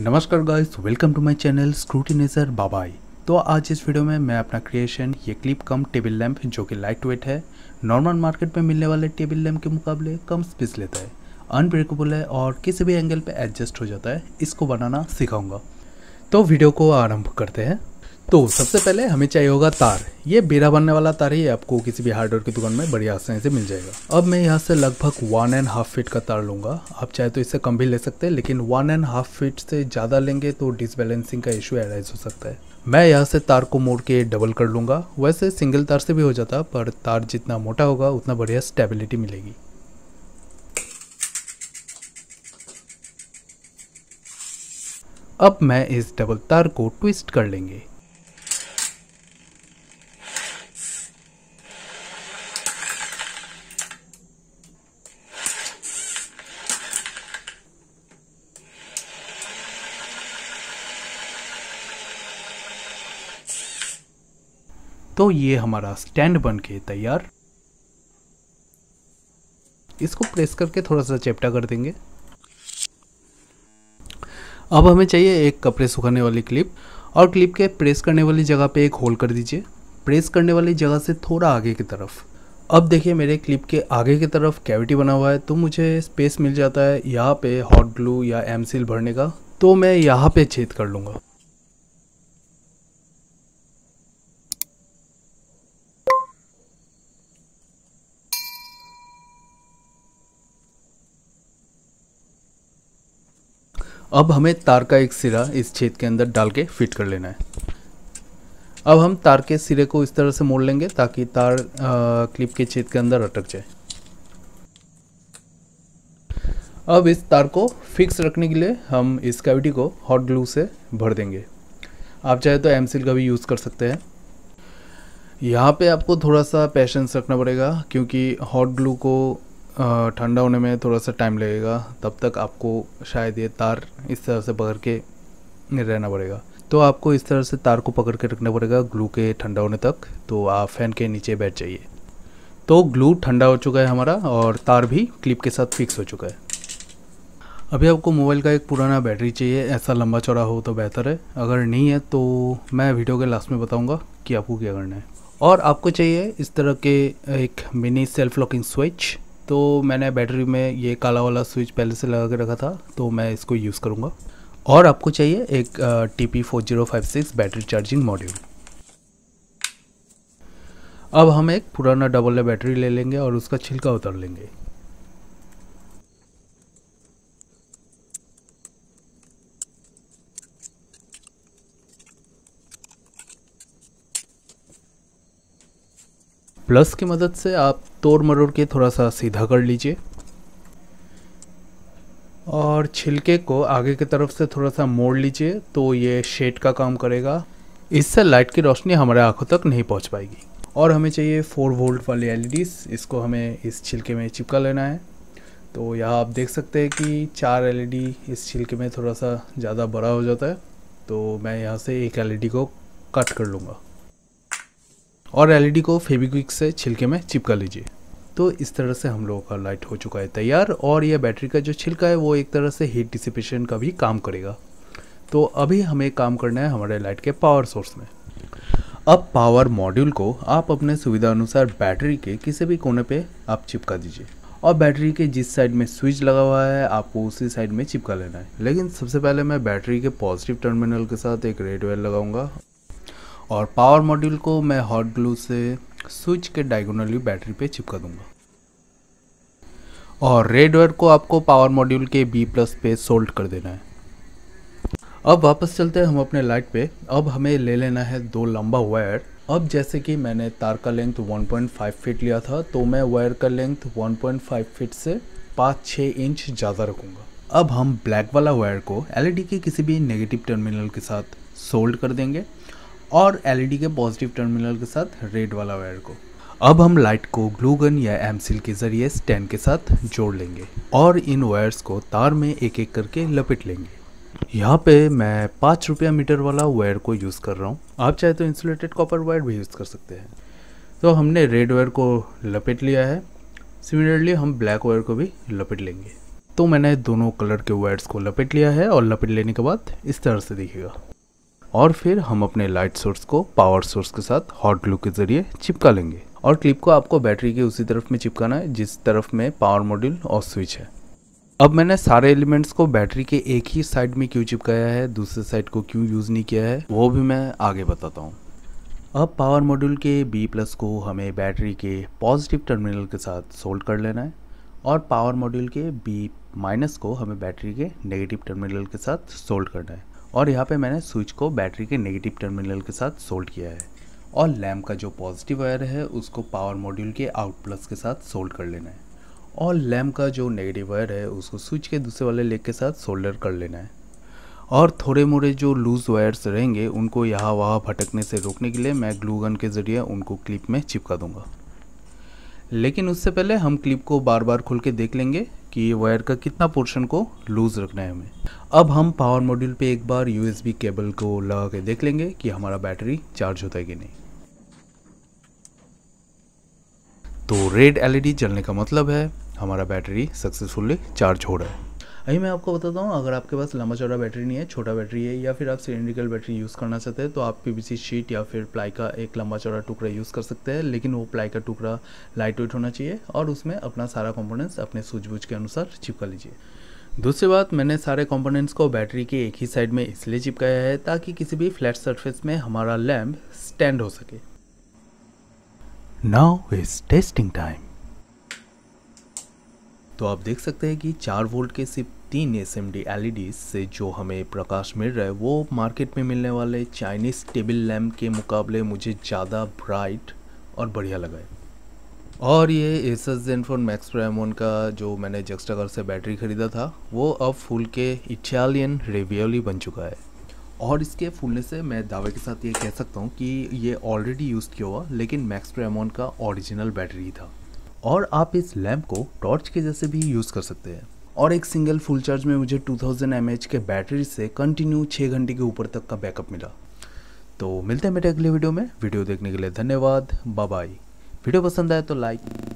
नमस्कार guys welcome to my channel स्क्रूटिनेजर बाबाई तो आज इस वीडियो में मैं अपना क्रिएशन ये क्लिप कम टेबल लैंप जो कि लाइट वेट है नॉर्मल मार्केट में मिलने वाले टेबल लैंप के मुकाबले कम स्पेस लेता है अनब्रेकेबल है और किसी भी एंगल पे एडजस्ट हो जाता है इसको बनाना सिखाऊंगा तो वीडियो को आरंभ करते हैं तो सबसे पहले हमें चाहिए होगा तार ये बेरा बनने वाला तार ही आपको किसी भी हार्डवेयर की दुकान में बढ़िया आसानी से मिल जाएगा अब मैं यहाँ से लगभग वन एंड हाफ फीट का तार लूंगा आप चाहे तो इससे कम भी ले सकते हैं लेकिन वन एंड हाफ फीट से ज़्यादा लेंगे तो डिसबैलेंसिंग का इशू एराइज हो सकता है मैं यहाँ से तार को मोड़ के डबल कर लूंगा वैसे सिंगल तार से भी हो जाता पर तार जितना मोटा होगा उतना बढ़िया स्टेबिलिटी मिलेगी अब मैं इस डबल तार को ट्विस्ट कर लेंगे तो ये हमारा स्टैंड बन के तैयार इसको प्रेस करके थोड़ा सा चेपटा कर देंगे अब हमें चाहिए एक कपड़े सुखाने वाली क्लिप और क्लिप के प्रेस करने वाली जगह पे एक होल कर दीजिए प्रेस करने वाली जगह से थोड़ा आगे की तरफ अब देखिए मेरे क्लिप के आगे की तरफ कैविटी बना हुआ है तो मुझे स्पेस मिल जाता है यहाँ पे हॉट ग्लू या एम भरने का तो मैं यहाँ पे छेद कर लूँगा अब हमें तार का एक सिरा इस छेद के अंदर डाल के फिट कर लेना है अब हम तार के सिरे को इस तरह से मोड़ लेंगे ताकि तार आ, क्लिप के छेद के अंदर अटक जाए अब इस तार को फिक्स रखने के लिए हम इस कैविटी को हॉट ग्लू से भर देंगे आप चाहे तो एम का भी यूज़ कर सकते हैं यहाँ पे आपको थोड़ा सा पेशेंस रखना पड़ेगा क्योंकि हॉट ग्लू को ठंडा होने में थोड़ा सा टाइम लगेगा तब तक आपको शायद ये तार इस तरह से पकड़ के रहना पड़ेगा तो आपको इस तरह से तार को पकड़ के रखना पड़ेगा ग्लू के ठंडा होने तक तो आप फ़ैन के नीचे बैठ जाइए तो ग्लू ठंडा हो चुका है हमारा और तार भी क्लिप के साथ फिक्स हो चुका है अभी आपको मोबाइल का एक पुराना बैटरी चाहिए ऐसा लंबा चौड़ा हो तो बेहतर है अगर नहीं है तो मैं वीडियो के लास्ट में बताऊंगा कि आपको क्या करना है और आपको चाहिए इस तरह के एक मिनी सेल्फ लॉकिंग स्विच तो मैंने बैटरी में ये काला वाला स्विच पहले से लगा के रखा था तो मैं इसको यूज़ करूँगा और आपको चाहिए एक T P four zero five six battery charging module अब हम एक पुराना डबल ए बैटरी ले लेंगे और उसका छिलका उतार लेंगे प्लस की मदद से आप तोड़ मरोड़ के थोड़ा सा सीधा कर लीजिए और छिलके को आगे की तरफ से थोड़ा सा मोड़ लीजिए तो ये शेड का काम करेगा इससे लाइट की रोशनी हमारे आंखों तक नहीं पहुंच पाएगी और हमें चाहिए 4 वोल्ट वाली एल इसको हमें इस छिलके में चिपका लेना है तो यहाँ आप देख सकते हैं कि चार एल इस छिलके में थोड़ा सा ज़्यादा बड़ा हो जाता है तो मैं यहाँ से एक एल को कट कर लूँगा और एलईडी e को फेविक्विक से छिलके में चिपका लीजिए तो इस तरह से हम लोगों का लाइट हो चुका है तैयार और यह बैटरी का जो छिलका है वो एक तरह से हीट डिसिपेशन का भी काम करेगा तो अभी हमें काम करना है हमारे लाइट के पावर सोर्स में अब पावर मॉड्यूल को आप अपने सुविधा अनुसार बैटरी के किसी भी कोने पे आप चिपका दीजिए और बैटरी के जिस साइड में स्विच लगा हुआ है आपको उसी साइड में चिपका लेना है लेकिन सबसे पहले मैं बैटरी के पॉजिटिव टर्मिनल के साथ एक रेड वेल लगाऊंगा और पावर मॉड्यूल को मैं हॉट ग्लू से स्विच के डायगोनली बैटरी पे चिपका दूंगा और रेड वायर को आपको पावर मॉड्यूल के बी प्लस पे सोल्ड कर देना है अब वापस चलते हैं हम अपने लाइट पे अब हमें ले लेना है दो लंबा वायर अब जैसे कि मैंने तार का लेंथ 1.5 फीट लिया था तो मैं वायर का लेंथ 1.5 फीट से 5-6 इंच ज़्यादा रखूँगा अब हम ब्लैक वाला वायर को एलईडी e के किसी भी नेगेटिव टर्मिनल के साथ सोल्ड कर देंगे और एलईडी e के पॉजिटिव टर्मिनल के साथ रेड वाला वायर को अब हम लाइट को ग्लूगन या एमसिल के जरिए स्टैंड के साथ जोड़ लेंगे और इन वायर्स को तार में एक एक करके लपेट लेंगे यहाँ पे मैं पाँच रुपया मीटर वाला वायर को यूज़ कर रहा हूँ आप चाहे तो इंसुलेटेड कॉपर वायर भी यूज़ कर सकते हैं तो हमने रेड वायर को लपेट लिया है सिमिलरली हम ब्लैक वायर को भी लपेट लेंगे तो मैंने दोनों कलर के वायर्स को लपेट लिया है और लपेट लेने के बाद इस तरह से दिखेगा और फिर हम अपने लाइट सोर्स को पावर सोर्स के साथ हॉट ग्लू के जरिए चिपका लेंगे और क्लिप को आपको बैटरी के उसी तरफ में चिपकाना है जिस तरफ में पावर मॉड्यूल और स्विच है अब मैंने सारे एलिमेंट्स को बैटरी के एक ही साइड में क्यों चिपकाया है दूसरे साइड को क्यों यूज़ नहीं किया है वो भी मैं आगे बताता हूँ अब पावर मॉड्यूल के बी प्लस को हमें बैटरी के पॉजिटिव टर्मिनल के साथ सोल्ड कर लेना है और पावर मॉड्यूल के बी माइनस को हमें बैटरी के नेगेटिव टर्मिनल के साथ सोल्ड करना है और यहाँ पे मैंने स्विच को बैटरी के नेगेटिव टर्मिनल के साथ सोल्ड किया है और लैम्प का जो पॉजिटिव वायर है उसको पावर मॉड्यूल के आउट प्लस के साथ सोल्ड कर लेना है और लैम्प का जो नेगेटिव वायर है उसको स्विच के दूसरे वाले लेग के साथ सोल्डर कर लेना है और थोड़े मोड़े जो लूज़ वायर्स रहेंगे उनको यहाँ वहाँ भटकने से रोकने के लिए मैं ग्लू गन के ज़रिए उनको क्लिप में चिपका दूंगा लेकिन उससे पहले हम क्लिप को बार बार खोल के देख लेंगे कि ये वायर का कितना पोर्शन को लूज़ रखना है हमें अब हम पावर मॉड्यूल पे एक बार यूएसबी केबल को लगा के देख लेंगे कि हमारा बैटरी चार्ज होता है कि नहीं तो रेड एलईडी जलने e का मतलब है हमारा बैटरी सक्सेसफुली चार्ज हो रहा है अभी मैं आपको बताता हूँ अगर आपके पास लंबा चौड़ा बैटरी नहीं है छोटा बैटरी है या फिर आप सिलेंड्रिकल बैटरी यूज़ करना चाहते हैं तो आप पीबीसी शीट या फिर प्लाई का एक लंबा चौड़ा टुकड़ा यूज़ कर सकते हैं लेकिन वो प्लाई का टुकड़ा लाइट वेट होना चाहिए और उसमें अपना सारा कॉम्पोनेंट्स अपने सूझबूझ के अनुसार चिपका लीजिए दूसरी बात मैंने सारे कंपोनेंट्स को बैटरी के एक ही साइड में इसलिए चिपकाया है ताकि किसी भी फ्लैट सरफेस में हमारा लैम्प स्टैंड हो सके नाउ इज टेस्टिंग टाइम तो आप देख सकते हैं कि चार वोल्ट के सिर्फ तीन एस एम डी से जो हमें प्रकाश मिल रहा है वो मार्केट में मिलने वाले चाइनीज़ टेबल लैम्प के मुकाबले मुझे ज़्यादा ब्राइट और बढ़िया लगा है और ये एसस जेनफोन मैक्स प्राइमोन का जो मैंने जक्स्टागर से बैटरी ख़रीदा था वो अब फूल के इटालियन रेवियोली बन चुका है और इसके फूलने से मैं दावे के साथ ये कह सकता हूँ कि ये ऑलरेडी यूज़ किया हुआ लेकिन मैक्स प्राइमोन का ओरिजिनल बैटरी था और आप इस लैम्प को टॉर्च के जैसे भी यूज़ कर सकते हैं और एक सिंगल फुल चार्ज में मुझे 2000 mAh के बैटरी से कंटिन्यू छः घंटे के ऊपर तक का बैकअप मिला तो मिलते हैं मेरे अगले वीडियो में वीडियो देखने के लिए धन्यवाद बाय वीडियो पसंद आए तो लाइक